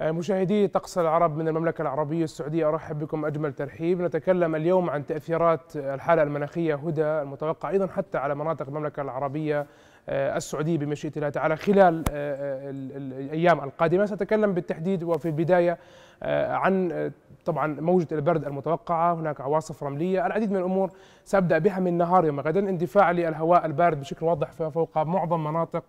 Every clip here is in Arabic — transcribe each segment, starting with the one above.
آه، مشاهدي طقس العرب من المملكة العربية السعودية أرحب بكم أجمل ترحيب نتكلم اليوم عن تأثيرات الحالة المناخية هدى المتوقع أيضا حتى على مناطق المملكة العربية آه، السعودية بمشيئة الله تعالى خلال آه، الأيام القادمة سأتكلم بالتحديد وفي البداية عن طبعا موجة البرد المتوقعة هناك عواصف رملية العديد من الأمور سأبدأ بها من نهار يوم غدا اندفاع للهواء البارد بشكل واضح فوق معظم مناطق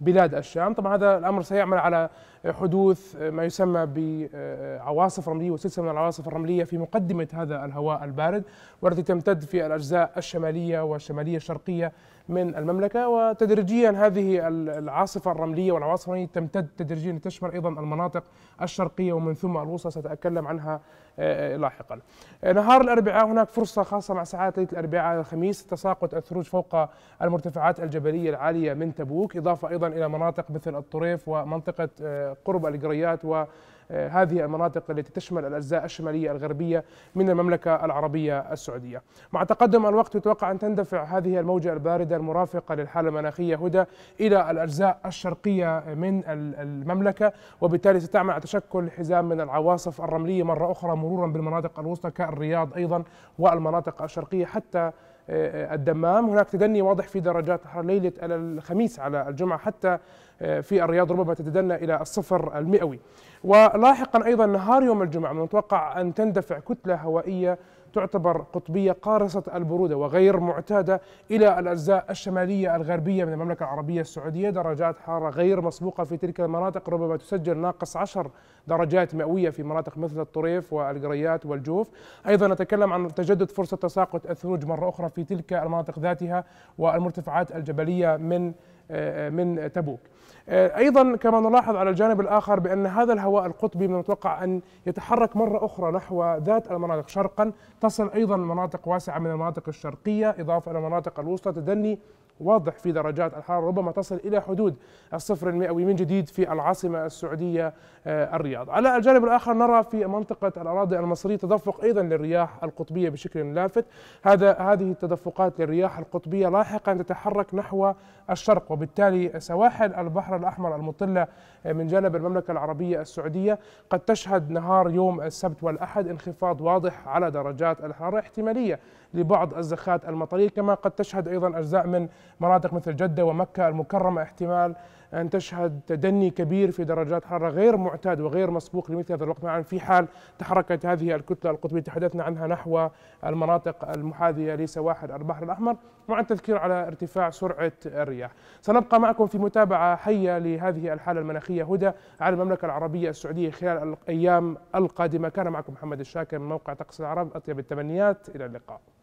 بلاد الشام طبعا هذا الأمر سيعمل على حدوث ما يسمى بعواصف رملية وسلسلة من العواصف الرملية في مقدمة هذا الهواء البارد والتي تمتد في الأجزاء الشمالية والشمالية الشرقية من المملكة وتدريجيا هذه العاصفة الرملية والعواصف الرملية تمتد تدريجيا تشمل أيضا المناطق الشرقية ومن ثم الوسطى سأتكلم عنها آه، آه، لاحقا آه، نهار الأربعاء هناك فرصة خاصة مع ساعات ليلة الأربعاء الخميس تساقط الثلوج فوق المرتفعات الجبلية العالية من تبوك إضافة أيضا إلى مناطق مثل الطريف ومنطقة قرب القريات و هذه المناطق التي تشمل الاجزاء الشماليه الغربيه من المملكه العربيه السعوديه. مع تقدم الوقت يتوقع ان تندفع هذه الموجه البارده المرافقة للحالة المناخية هدى إلى الأجزاء الشرقية من المملكة وبالتالي ستعمل على تشكل حزام من العواصف الرملية مرة أخرى مرورا بالمناطق الوسطى كالرياض أيضا والمناطق الشرقية حتى آه، الدمام هناك تدني واضح في درجات حرارة ليلة الخميس على الجمعة حتى آه، في الرياض ربما تتدنى إلى الصفر المئوي ولاحقا أيضا نهار يوم الجمعة المتوقع أن تندفع كتلة هوائية تعتبر قطبية قارصة البرودة وغير معتادة إلى الأجزاء الشمالية الغربية من المملكة العربية السعودية درجات حارة غير مسبوقة في تلك المناطق ربما تسجل ناقص 10 درجات مئوية في مناطق مثل الطريف والقريات والجوف أيضا نتكلم عن تجدد فرصة تساقط الثلوج مرة أخرى في تلك المناطق ذاتها والمرتفعات الجبلية من آه، من تبوك آه، أيضا كما نلاحظ على الجانب الآخر بأن هذا الهواء القطبي من المتوقع أن يتحرك مرة أخرى نحو ذات المناطق شرقا تصل أيضا مناطق واسعة من المناطق الشرقية إضافة إلى المناطق الوسطى تدني واضح في درجات الحرارة ربما تصل إلى حدود الصفر المئوي من جديد في العاصمة السعودية آه، الرياض على الجانب الآخر نرى في منطقة الأراضي المصرية تدفق أيضا للرياح القطبية بشكل لافت هذا هذه التدفقات للرياح القطبية لاحقا تتحرك نحو الشرق وبالتالي سواحل البحر الأحمر المطلة آه، من جانب المملكة العربية السعودية قد تشهد نهار يوم السبت والأحد انخفاض واضح على درجات الحرارة احتمالية لبعض الزخات المطرية كما قد تشهد أيضا أجزاء من مناطق مثل جدة ومكة المكرمة احتمال أن تشهد تدني كبير في درجات حرارة غير معتاد وغير مسبوق لمثل هذا الوقت معا في حال تحركت هذه الكتلة القطبية تحدثنا عنها نحو المناطق المحاذية لسواحل البحر الأحمر مع التذكير على ارتفاع سرعة الرياح سنبقى معكم في متابعة حية لهذه الحالة المناخية هدى على المملكة العربية السعودية خلال الأيام القادمة كان معكم محمد الشاكر من موقع تقصي العرب أطيب التمنيات إلى اللقاء